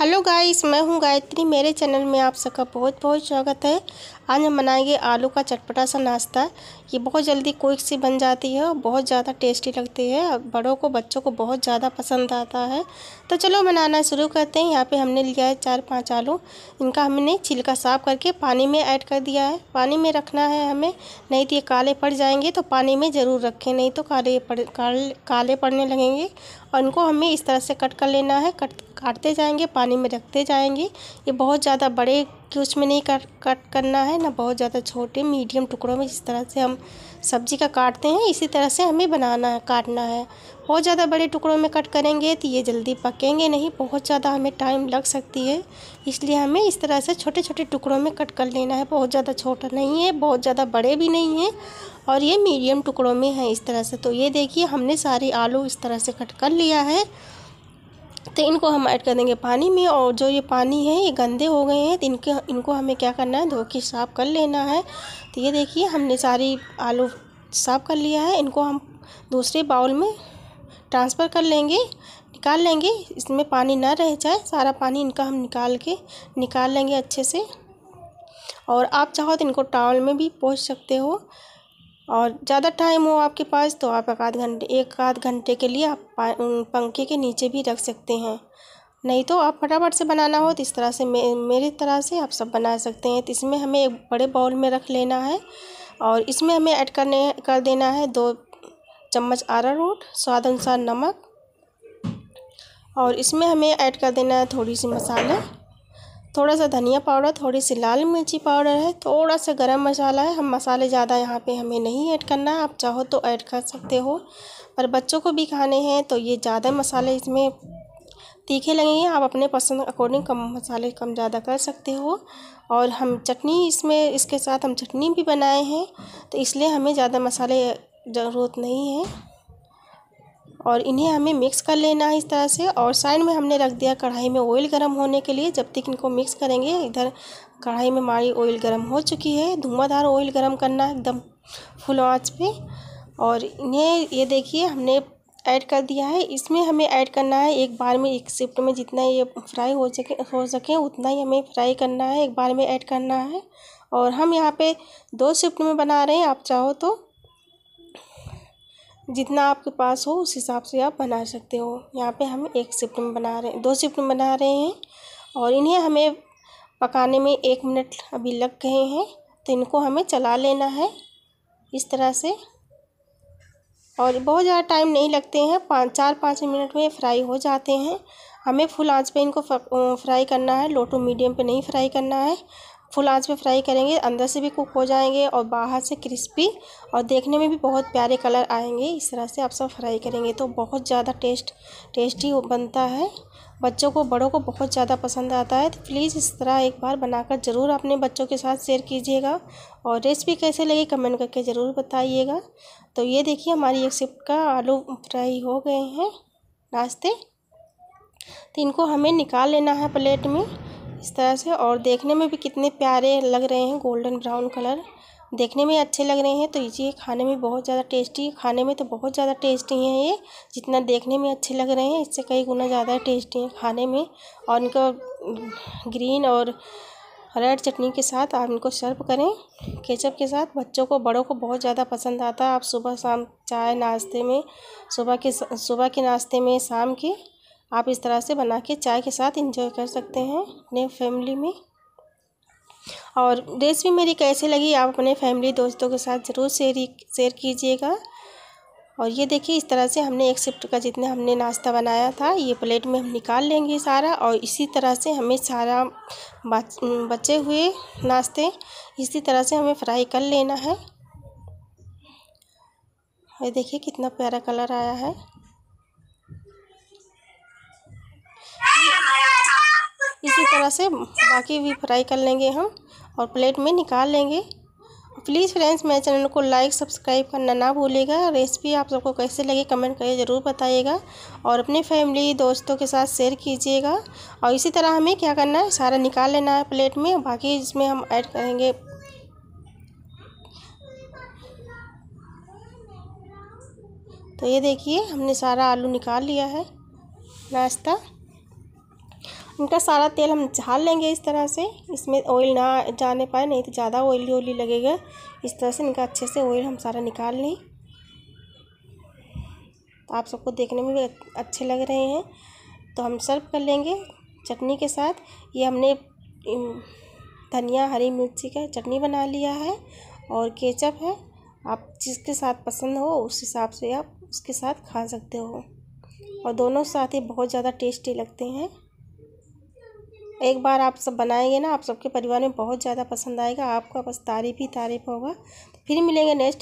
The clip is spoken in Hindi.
हेलो गाइस मैं हूं गायत्री मेरे चैनल में आप सबका बहुत बहुत स्वागत है आज हम बनाएंगे आलू का चटपटा सा नाश्ता ये बहुत जल्दी क्विक सी बन जाती है और बहुत ज़्यादा टेस्टी लगती है और बड़ों को बच्चों को बहुत ज़्यादा पसंद आता है तो चलो बनाना शुरू करते हैं यहाँ पे हमने लिया है चार पांच आलू इनका हमने छिलका साफ करके पानी में ऐड कर दिया है पानी में रखना है हमें नहीं तो ये काले पड़ जाएंगे तो पानी में ज़रूर रखें नहीं तो काले पड़ काले पड़ने लगेंगे और इनको हमें इस तरह से कट कर लेना है कट काटते जाएंगे पानी में रखते जाएंगे ये बहुत ज़्यादा बड़े क्यूच में नहीं कर, कट करना है ना बहुत ज़्यादा छोटे मीडियम टुकड़ों में जिस तरह से हम सब्जी का काटते हैं इसी तरह से हमें बनाना है काटना है बहुत ज़्यादा बड़े टुकड़ों में कट करेंगे तो ये जल्दी पकेंगे नहीं बहुत ज़्यादा हमें टाइम लग सकती है इसलिए हमें इस तरह से छोटे छोटे टुकड़ों में कट कर लेना है बहुत ज़्यादा छोटा नहीं है बहुत ज़्यादा बड़े भी नहीं हैं और ये मीडियम टुकड़ों में है इस तरह से तो ये देखिए हमने सारे आलू इस तरह से कट कर लिया है तो इनको हम ऐड कर देंगे पानी में और जो ये पानी है ये गंदे हो गए हैं तो इनके इनको हमें क्या करना है धो के साफ़ कर लेना है तो ये देखिए हमने सारी आलू साफ़ कर लिया है इनको हम दूसरे बाउल में ट्रांसफ़र कर लेंगे निकाल लेंगे इसमें पानी ना रह जाए सारा पानी इनका हम निकाल के निकाल लेंगे अच्छे से और आप चाहो तो इनको टावल में भी पोच सकते हो और ज़्यादा टाइम हो आपके पास तो आप एक आध घंटे एक आध घंटे के लिए आप पंखे के नीचे भी रख सकते हैं नहीं तो आप फटाफट से बनाना हो तो इस तरह से मे मेरी तरह से आप सब बना सकते हैं तो इसमें हमें एक बड़े बाउल में रख लेना है और इसमें हमें ऐड करने कर देना है दो चम्मच रोट स्वाद अनुसार नमक और इसमें हमें ऐड कर देना है थोड़ी सी मसाले थोड़ा सा धनिया पाउडर थोड़ी सी लाल मिर्ची पाउडर है थोड़ा सा गरम मसाला है हम मसाले ज़्यादा यहाँ पे हमें नहीं ऐड करना आप चाहो तो ऐड कर सकते हो पर बच्चों को भी खाने हैं तो ये ज़्यादा मसाले इसमें तीखे लगेंगे आप अपने पसंद अकॉर्डिंग कम मसाले कम ज़्यादा कर सकते हो और हम चटनी इसमें इसके साथ हम चटनी भी बनाए हैं तो इसलिए हमें ज़्यादा मसाले ज़रूरत नहीं है और इन्हें हमें मिक्स कर लेना है इस तरह से और साइड में हमने रख दिया कढ़ाई में ऑयल गर्म होने के लिए जब तक इनको मिक्स करेंगे इधर कढ़ाई में हमारी ऑयल गर्म हो चुकी है धुआंधार ऑयल गर्म करना है एकदम फुल आँच पे और इन्हें ये देखिए हमने ऐड कर दिया है इसमें हमें ऐड करना है एक बार में एक शिफ्ट में जितना ये फ्राई हो सके हो सके उतना ही हमें फ्राई करना है एक बार में ऐड करना है और हम यहाँ पे दो शिफ्ट में बना रहे हैं आप चाहो तो जितना आपके पास हो उस हिसाब से आप बना सकते हो यहाँ पे हम एक शिफ्ट में बना रहे दो शिफ्ट में बना रहे हैं और इन्हें हमें पकाने में एक मिनट अभी लग गए हैं तो इनको हमें चला लेना है इस तरह से और बहुत ज़्यादा टाइम नहीं लगते हैं पाँच चार पाँच मिनट में फ्राई हो जाते हैं हमें फुल आंच पे इनको फ्राई करना है लो टू मीडियम पे नहीं फ्राई करना है फुल आंच पे फ्राई करेंगे अंदर से भी कुक हो जाएंगे और बाहर से क्रिस्पी और देखने में भी बहुत प्यारे कलर आएंगे इस तरह से आप सब फ्राई करेंगे तो बहुत ज़्यादा टेस्ट टेस्टी बनता है बच्चों को बड़ों को बहुत ज़्यादा पसंद आता है तो प्लीज़ इस तरह एक बार बनाकर ज़रूर अपने बच्चों के साथ शेयर कीजिएगा और रेसिपी कैसे लगी कमेंट करके ज़रूर बताइएगा तो ये देखिए हमारी एक सिप का आलू फ्राई हो गए हैं नाश्ते तो इनको हमें निकाल लेना है प्लेट में इस तरह से और देखने में भी कितने प्यारे लग रहे हैं गोल्डन ब्राउन कलर देखने में अच्छे लग रहे हैं तो ये खाने में बहुत ज़्यादा टेस्टी खाने में तो बहुत ज़्यादा टेस्टी हैं ये जितना देखने में अच्छे लग रहे हैं इससे कई गुना ज़्यादा टेस्टी हैं खाने में और इनका ग्रीन और रेड चटनी के साथ आप इनको सर्व करें केचप के साथ बच्चों को बड़ों को बहुत ज़्यादा पसंद आता है आप सुबह शाम चाय नाश्ते में सुबह के सुबह के नाश्ते में शाम के आप इस तरह से बना के चाय के साथ इंजॉय कर सकते हैं अपने फैमिली में और रेसिपी मेरी कैसी लगी आप अपने फैमिली दोस्तों के साथ ज़रूर शेयर शेयर कीजिएगा और ये देखिए इस तरह से हमने एक शिफ्ट का जितने हमने नाश्ता बनाया था ये प्लेट में हम निकाल लेंगे सारा और इसी तरह से हमें सारा बचे हुए नाश्ते इसी तरह से हमें फ्राई कर लेना है ये देखिए कितना प्यारा कलर आया है तरह से बाकी भी फ्राई कर लेंगे हम और प्लेट में निकाल लेंगे प्लीज़ फ्रेंड्स मेरे चैनल को लाइक सब्सक्राइब करना ना भूलिएगा रेसिपी आप सबको कैसे लगे कमेंट करके ज़रूर बताइएगा और अपने फैमिली दोस्तों के साथ शेयर कीजिएगा और इसी तरह हमें क्या करना है सारा निकाल लेना है प्लेट में बाकी इसमें हम ऐड करेंगे तो ये देखिए हमने सारा आलू निकाल लिया है नाश्ता इनका सारा तेल हम झाल लेंगे इस तरह से इसमें ऑयल ना जाने पाए नहीं तो ज़्यादा ऑयली ऑयली लगेगा इस तरह से इनका अच्छे से ऑयल हम सारा निकाल लें तो आप सबको देखने में भी अच्छे लग रहे हैं तो हम सर्व कर लेंगे चटनी के साथ ये हमने धनिया हरी मिर्ची का चटनी बना लिया है और केचप है आप जिसके साथ पसंद हो उस हिसाब से आप उसके साथ खा सकते हो और दोनों साथ ही बहुत ज़्यादा टेस्टी लगते हैं एक बार आप सब बनाएंगे ना आप सबके परिवार में बहुत ज़्यादा पसंद आएगा आपका बस तारीफ़ ही तारीफ़ होगा फिर मिलेंगे नेक्स्ट